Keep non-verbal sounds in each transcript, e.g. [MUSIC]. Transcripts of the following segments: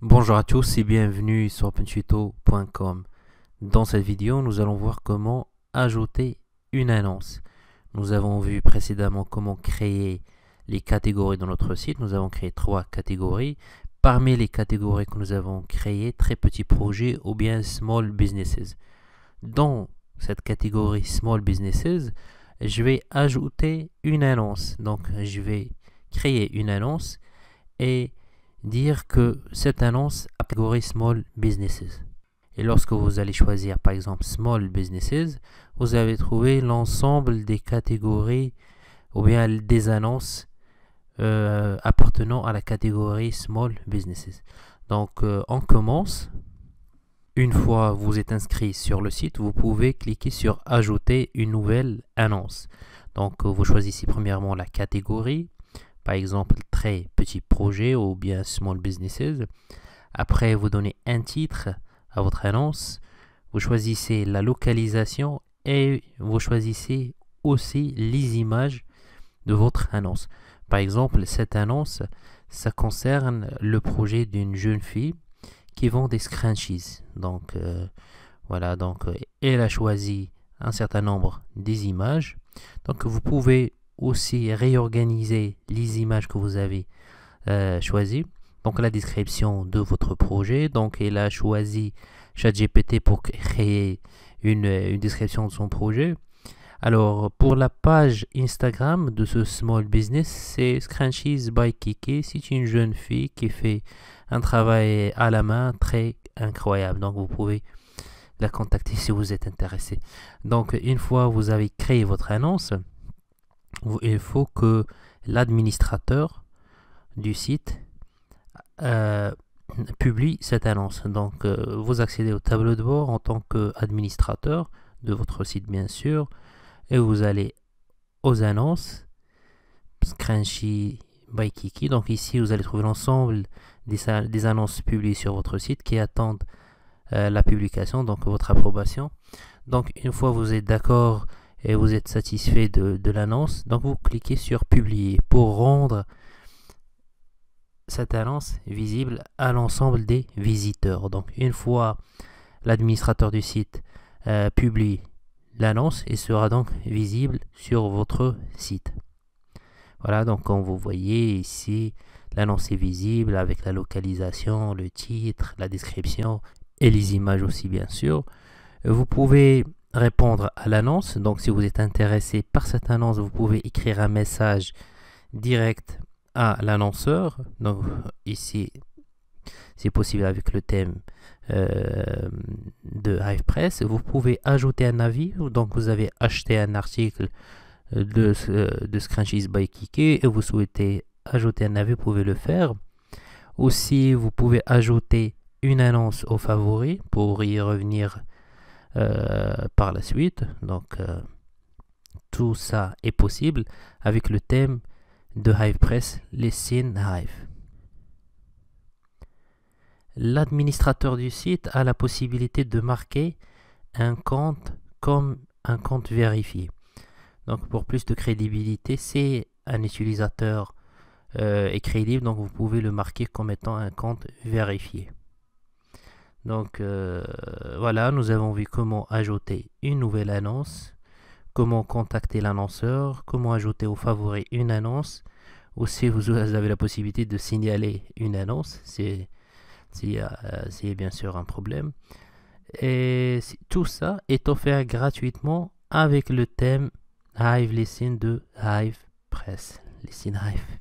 Bonjour à tous et bienvenue sur OpenTuto.com. Dans cette vidéo, nous allons voir comment ajouter une annonce. Nous avons vu précédemment comment créer les catégories dans notre site. Nous avons créé trois catégories. Parmi les catégories que nous avons créées, très petits projets ou bien small businesses. Dans cette catégorie small businesses, je vais ajouter une annonce. Donc, je vais créer une annonce et dire que cette annonce a catégorie Small Businesses. Et lorsque vous allez choisir par exemple Small Businesses, vous allez trouver l'ensemble des catégories ou bien des annonces euh, appartenant à la catégorie Small Businesses. Donc euh, on commence. Une fois vous êtes inscrit sur le site, vous pouvez cliquer sur Ajouter une nouvelle annonce. Donc vous choisissez premièrement la catégorie, par exemple petit projet ou bien small businesses. Après, vous donnez un titre à votre annonce. Vous choisissez la localisation et vous choisissez aussi les images de votre annonce. Par exemple, cette annonce, ça concerne le projet d'une jeune fille qui vend des scrunchies. Donc euh, voilà, donc elle a choisi un certain nombre des images. Donc vous pouvez aussi réorganiser les images que vous avez euh, choisies. Donc la description de votre projet. Donc il a choisi ChatGPT pour créer une, euh, une, description de son projet. Alors pour la page Instagram de ce small business, c'est Scrunchies by Kiki. C'est une jeune fille qui fait un travail à la main très incroyable. Donc vous pouvez la contacter si vous êtes intéressé. Donc une fois vous avez créé votre annonce, il faut que l'administrateur du site euh, publie cette annonce. Donc euh, vous accédez au tableau de bord en tant qu'administrateur de votre site bien sûr et vous allez aux annonces Scrunchy by Kiki. Donc ici vous allez trouver l'ensemble des, annonces publiées sur votre site qui attendent euh, la publication, donc votre approbation. Donc une fois vous êtes d'accord et vous êtes satisfait de, l'annonce, donc vous cliquez sur publier pour rendre cette annonce visible à l'ensemble des visiteurs. Donc une fois l'administrateur du site euh, publie l'annonce et sera donc visible sur votre site. Voilà, donc comme vous voyez ici, l'annonce est visible avec la localisation, le titre, la description et les images aussi bien sûr. Vous pouvez répondre à l'annonce. Donc si vous êtes intéressé par cette annonce, vous pouvez écrire un message direct à l'annonceur. Donc ici, c'est possible avec le thème euh, de HivePress. Vous pouvez ajouter un avis. Donc vous avez acheté un article euh, de, euh, de Scrunchies by Kiki et vous souhaitez ajouter un avis, vous pouvez le faire. Aussi, vous pouvez ajouter une annonce aux favoris pour y revenir euh, par la suite. Donc euh, tout ça est possible avec le thème de HivePress, les scènes Hive. L'administrateur du site a la possibilité de marquer un compte comme un compte vérifié. Donc pour plus de crédibilité, c'est un utilisateur euh, est crédible, donc vous pouvez le marquer comme étant un compte vérifié. Donc euh, voilà, nous avons vu comment ajouter une nouvelle annonce, comment contacter l'annonceur, comment ajouter au favoris une annonce, ou si vous [LAUGHS] avez la possibilité de signaler une annonce, si s'il euh, bien sûr un problème. Et tout ça est offert gratuitement avec le thème Hive Listen de Hive Press. Listen Hive.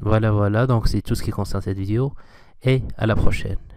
Voilà, voilà, donc c'est tout ce qui concerne cette vidéo. Et à la prochaine.